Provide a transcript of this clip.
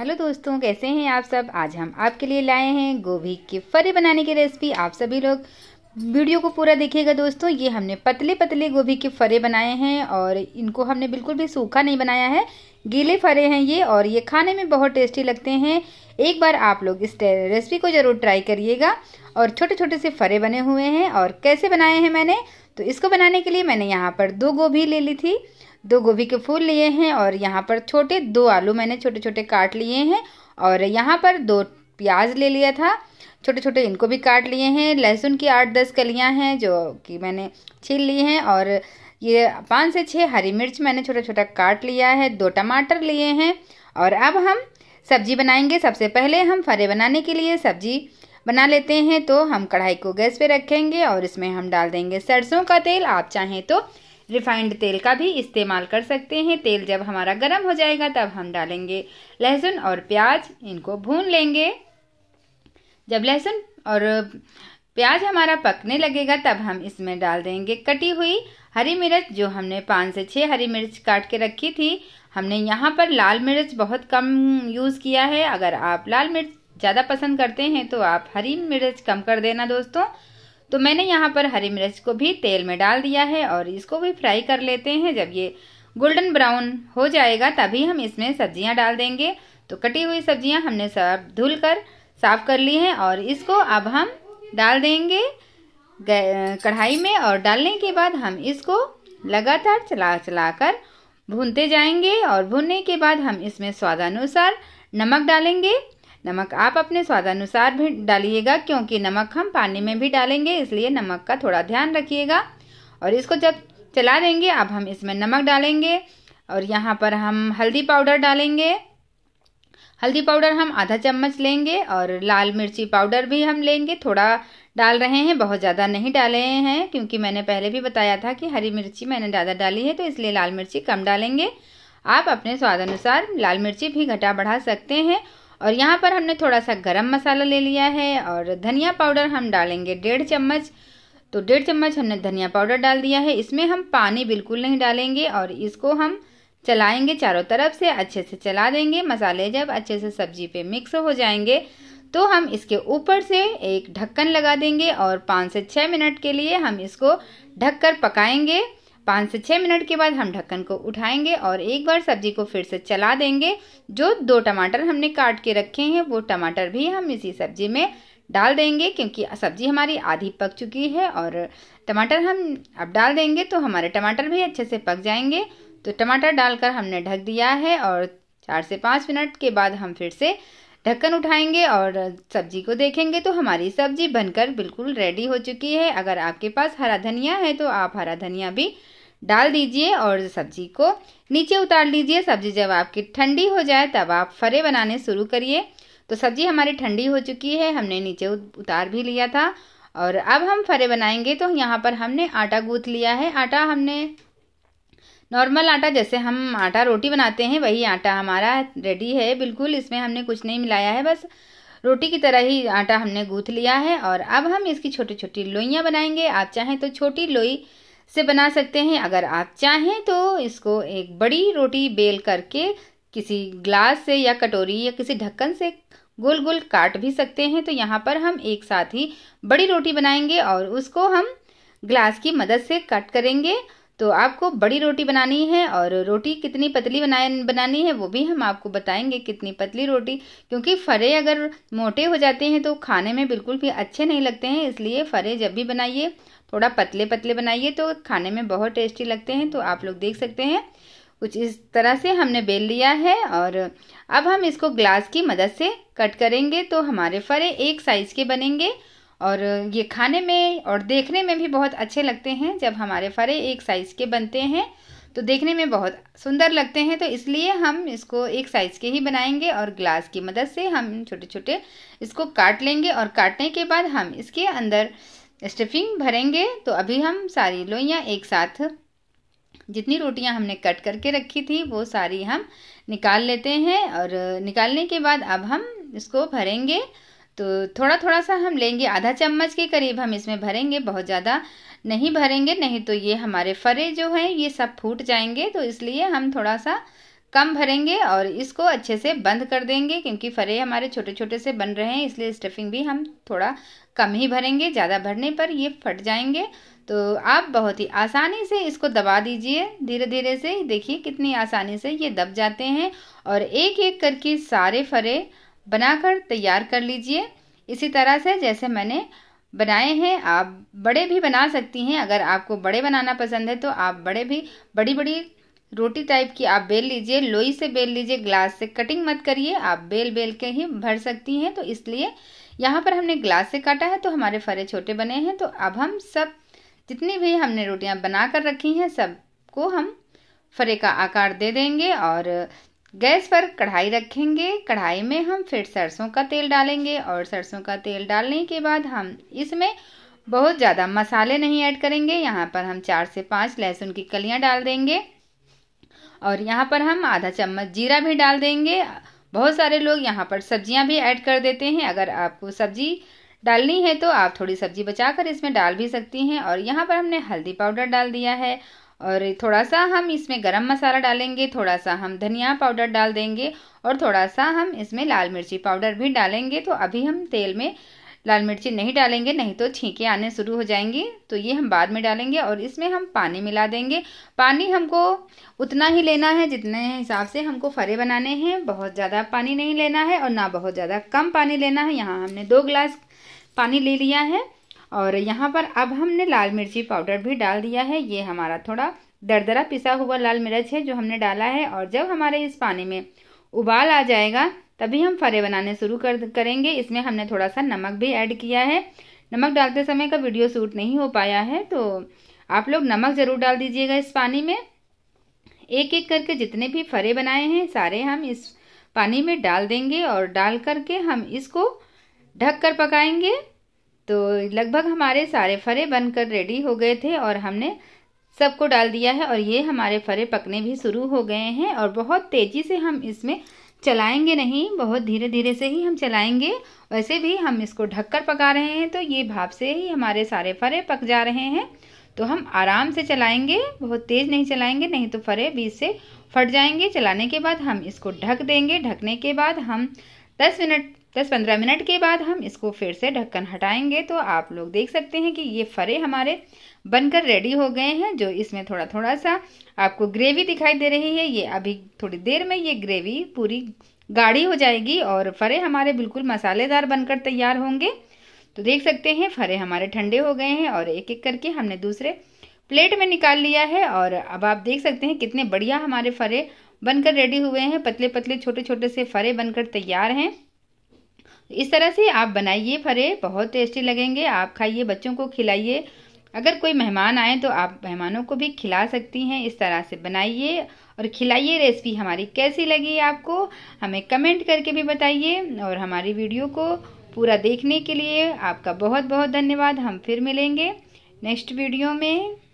hello दोस्तों कैसे हैं आप सब आज हम आपके लिए लाए हैं गोभी के फरे बनाने की रेसिपी आप सभी लोग वीडियो को पूरा देखिएगा दोस्तों ये हमने पतले पतले गोभी के फरे बनाए हैं और इनको हमने बिल्कुल भी सूखा नहीं बनाया है गीले फरे हैं ये और ये खाने में बहुत टेस्टी लगते हैं एक बार आप लोग इस रेसिपी को ज़रूर ट्राई करिएगा और छोटे छोटे से फरे बने हुए हैं और कैसे बनाए हैं मैंने तो इसको बनाने के लिए मैंने यहाँ पर दो गोभी ले ली थी दो गोभी के फूल लिए हैं और यहाँ पर छोटे दो आलू मैंने छोटे छोटे काट लिए हैं और यहाँ पर दो प्याज ले लिया था छोटे छोटे इनको भी काट लिए हैं लहसुन की आठ दस कलियाँ हैं जो कि मैंने छील ली हैं और ये पाँच से छः हरी मिर्च मैंने छोटा छोटा काट लिया है दो टमाटर लिए हैं और अब हम सब्जी बनाएंगे सबसे पहले हम फरे बनाने के लिए सब्जी बना लेते हैं तो हम कढ़ाई को गैस पे रखेंगे और इसमें हम डाल देंगे सरसों का तेल आप चाहें तो रिफाइंड तेल का भी इस्तेमाल कर सकते हैं तेल जब हमारा गर्म हो जाएगा तब हम डालेंगे लहसुन और प्याज इनको भून लेंगे जब लहसुन और प्याज हमारा पकने लगेगा तब हम इसमें डाल देंगे कटी हुई हरी मिर्च जो हमने पाँच से छः हरी मिर्च काट के रखी थी हमने यहाँ पर लाल मिर्च बहुत कम यूज़ किया है अगर आप लाल मिर्च ज़्यादा पसंद करते हैं तो आप हरी मिर्च कम कर देना दोस्तों तो मैंने यहाँ पर हरी मिर्च को भी तेल में डाल दिया है और इसको भी फ्राई कर लेते हैं जब ये गोल्डन ब्राउन हो जाएगा तभी हम इसमें सब्जियाँ डाल देंगे तो कटी हुई सब्जियाँ हमने सब धुल कर साफ़ कर ली हैं और इसको अब हम डाल देंगे कढ़ाई में और डालने के बाद हम इसको लगातार चला चला कर भूनते जाएंगे और भूनने के बाद हम इसमें स्वादानुसार नमक डालेंगे नमक आप अपने स्वादानुसार भी डालिएगा क्योंकि नमक हम पानी में भी डालेंगे इसलिए नमक का थोड़ा ध्यान रखिएगा और इसको जब चला देंगे अब हम इसमें नमक डालेंगे और यहाँ पर हम हल्दी पाउडर डालेंगे हल्दी पाउडर हम आधा चम्मच लेंगे और लाल मिर्ची पाउडर भी हम लेंगे थोड़ा डाल रहे हैं बहुत ज़्यादा नहीं डाले हैं क्योंकि मैंने पहले भी बताया था कि हरी मिर्ची मैंने ज़्यादा डाली है तो इसलिए लाल मिर्ची कम डालेंगे आप अपने स्वाद अनुसार लाल मिर्ची भी घटा बढ़ा सकते हैं और यहाँ पर हमने थोड़ा सा गरम मसाला ले लिया है और धनिया पाउडर हम डालेंगे डेढ़ चम्मच तो डेढ़ चम्मच हमने धनिया पाउडर डाल दिया है इसमें हम पानी बिल्कुल नहीं डालेंगे और इसको हम चलाएंगे चारों तरफ से अच्छे से चला देंगे मसाले जब अच्छे से सब्जी पे मिक्स हो जाएंगे तो हम इसके ऊपर से एक ढक्कन लगा देंगे और पाँच से छः मिनट के लिए हम इसको ढककर पकाएंगे पाँच से छः मिनट के बाद हम ढक्कन को उठाएंगे और एक बार सब्जी को फिर से चला देंगे जो दो टमाटर हमने काट के रखे हैं वो टमाटर भी हम इसी सब्जी में डाल देंगे क्योंकि सब्जी हमारी आधी पक चुकी है और टमाटर हम अब डाल देंगे तो हमारे टमाटर भी अच्छे से पक जाएंगे तो टमाटर डालकर हमने ढक दिया है और चार से पाँच मिनट के बाद हम फिर से ढक्कन उठाएंगे और सब्जी को देखेंगे तो हमारी सब्जी बनकर बिल्कुल रेडी हो चुकी है अगर आपके पास हरा धनिया है तो आप हरा धनिया भी डाल दीजिए और सब्जी को नीचे उतार लीजिए सब्जी जब आपकी ठंडी हो जाए तब आप फरे बनाने शुरू करिए तो सब्जी हमारी ठंडी हो चुकी है हमने नीचे उतार भी लिया था और अब हम फरे बनाएंगे तो यहाँ पर हमने आटा गूँथ लिया है आटा हमने नॉर्मल आटा जैसे हम आटा रोटी बनाते हैं वही आटा हमारा रेडी है बिल्कुल इसमें हमने कुछ नहीं मिलाया है बस रोटी की तरह ही आटा हमने गूँथ लिया है और अब हम इसकी छोटी छोटी लोइयाँ बनाएंगे आप चाहें तो छोटी लोई से बना सकते हैं अगर आप चाहें तो इसको एक बड़ी रोटी बेल करके किसी ग्लास से या कटोरी या किसी ढक्कन से गोल गोल काट भी सकते हैं तो यहाँ पर हम एक साथ ही बड़ी रोटी बनाएंगे और उसको हम ग्लास की मदद से कट करेंगे तो आपको बड़ी रोटी बनानी है और रोटी कितनी पतली बनाए बनानी है वो भी हम आपको बताएंगे कितनी पतली रोटी क्योंकि फरे अगर मोटे हो जाते हैं तो खाने में बिल्कुल भी अच्छे नहीं लगते हैं इसलिए फरे जब भी बनाइए थोड़ा पतले पतले बनाइए तो खाने में बहुत टेस्टी लगते हैं तो आप लोग देख सकते हैं कुछ इस तरह से हमने बेल लिया है और अब हम इसको ग्लास की मदद से कट करेंगे तो हमारे फरे एक साइज़ के बनेंगे और ये खाने में और देखने में भी बहुत अच्छे लगते हैं जब हमारे फरे एक साइज़ के बनते हैं तो देखने में बहुत सुंदर लगते हैं तो इसलिए हम इसको एक साइज़ के ही बनाएंगे और ग्लास की मदद से हम छोटे छोटे इसको काट लेंगे और काटने के बाद हम इसके अंदर स्टफिंग भरेंगे तो अभी हम सारी लोइयाँ एक साथ जितनी रोटियां हमने कट करके रखी थी वो सारी हम निकाल लेते हैं और निकालने के बाद अब हम इसको भरेंगे तो थोड़ा थोड़ा सा हम लेंगे आधा चम्मच के करीब हम इसमें भरेंगे बहुत ज़्यादा नहीं भरेंगे नहीं तो ये हमारे फरे जो हैं ये सब फूट जाएंगे तो इसलिए हम थोड़ा सा कम भरेंगे और इसको अच्छे से बंद कर देंगे क्योंकि फरे हमारे छोटे छोटे से बन रहे हैं इसलिए स्टफिंग भी हम थोड़ा कम ही भरेंगे ज़्यादा भरने पर ये फट जाएंगे तो आप बहुत ही आसानी से इसको दबा दीजिए धीरे धीरे से देखिए कितनी आसानी से ये दब जाते हैं और एक एक करके सारे फरे बनाकर तैयार कर लीजिए इसी तरह से जैसे मैंने बनाए हैं आप बड़े भी बना सकती हैं अगर आपको बड़े बनाना पसंद है तो आप बड़े भी बड़ी बड़ी रोटी टाइप की आप बेल लीजिए लोई से बेल लीजिए ग्लास से कटिंग मत करिए आप बेल बेल के ही भर सकती हैं तो इसलिए यहाँ पर हमने ग्लास से काटा है तो हमारे फरे छोटे बने हैं तो अब हम सब जितनी भी हमने रोटियाँ बना कर रखी हैं सबको हम फरे का आकार दे देंगे और गैस पर कढ़ाई रखेंगे कढ़ाई में हम फिर सरसों का तेल डालेंगे और सरसों का तेल डालने के बाद हम इसमें बहुत ज़्यादा मसाले नहीं ऐड करेंगे यहाँ पर हम चार से पाँच लहसुन की कलियाँ डाल देंगे और यहाँ पर हम आधा चम्मच जीरा भी डाल देंगे बहुत सारे लोग यहाँ पर सब्जियाँ भी ऐड कर देते हैं अगर आपको सब्जी डालनी है तो आप थोड़ी सब्जी बचा कर इसमें डाल भी सकती हैं और यहाँ पर हमने हल्दी पाउडर डाल दिया है और थोड़ा सा हम इसमें गरम मसाला डालेंगे थोड़ा सा हम धनिया पाउडर डाल देंगे और थोड़ा सा हम इसमें लाल मिर्ची पाउडर भी डालेंगे तो अभी हम तेल में लाल मिर्ची नहीं डालेंगे नहीं तो छींके आने शुरू हो जाएंगी तो ये हम बाद में डालेंगे और इसमें हम पानी मिला देंगे पानी हमको उतना ही लेना है जितने हिसाब से हमको फरे बनाने हैं बहुत ज़्यादा पानी नहीं लेना है और ना बहुत ज़्यादा कम पानी लेना है यहाँ हमने दो गिलास पानी ले लिया है और यहाँ पर अब हमने लाल मिर्ची पाउडर भी डाल दिया है ये हमारा थोड़ा दरदरा पिसा हुआ लाल मिर्च है जो हमने डाला है और जब हमारे इस पानी में उबाल आ जाएगा तभी हम फरे बनाने शुरू कर करेंगे इसमें हमने थोड़ा सा नमक भी ऐड किया है नमक डालते समय का वीडियो शूट नहीं हो पाया है तो आप लोग नमक ज़रूर डाल दीजिएगा इस पानी में एक एक करके जितने भी फरे बनाए हैं सारे हम इस पानी में डाल देंगे और डाल करके हम इसको ढक कर पकाएंगे तो लगभग हमारे सारे फरे बनकर रेडी हो गए थे और हमने सबको डाल दिया है और ये हमारे फरे पकने भी शुरू हो गए हैं और बहुत तेज़ी से हम इसमें चलाएंगे नहीं बहुत धीरे धीरे से ही हम चलाएंगे वैसे भी हम इसको ढककर पका रहे हैं तो ये भाप से ही हमारे सारे फरे पक जा रहे हैं तो हम आराम से चलाएंगे बहुत तेज़ नहीं चलाएंगे नहीं तो फरे बीच से फट जाएंगे चलाने के बाद हम इसको ढक देंगे ढकने के बाद हम 10 मिनट 10 15 मिनट के बाद हम इसको फिर से ढक्कन हटाएंगे तो आप लोग देख सकते हैं कि ये फरे हमारे बनकर रेडी हो गए हैं जो इसमें थोड़ा थोड़ा सा आपको ग्रेवी दिखाई दे रही है ये अभी थोड़ी देर में ये ग्रेवी पूरी गाढ़ी हो जाएगी और फरे हमारे बिल्कुल मसालेदार बनकर तैयार होंगे तो देख सकते हैं फरे हमारे ठंडे हो गए हैं और एक एक करके हमने दूसरे प्लेट में निकाल लिया है और अब आप देख सकते हैं कितने बढ़िया हमारे फरे बनकर रेडी हुए हैं पतले पतले छोटे छोटे से फरे बनकर तैयार हैं इस तरह से आप बनाइए फरे बहुत टेस्टी लगेंगे आप खाइए बच्चों को खिलाइए अगर कोई मेहमान आए तो आप मेहमानों को भी खिला सकती हैं इस तरह से बनाइए और खिलाइए रेसिपी हमारी कैसी लगी आपको हमें कमेंट करके भी बताइए और हमारी वीडियो को पूरा देखने के लिए आपका बहुत बहुत धन्यवाद हम फिर मिलेंगे नेक्स्ट वीडियो में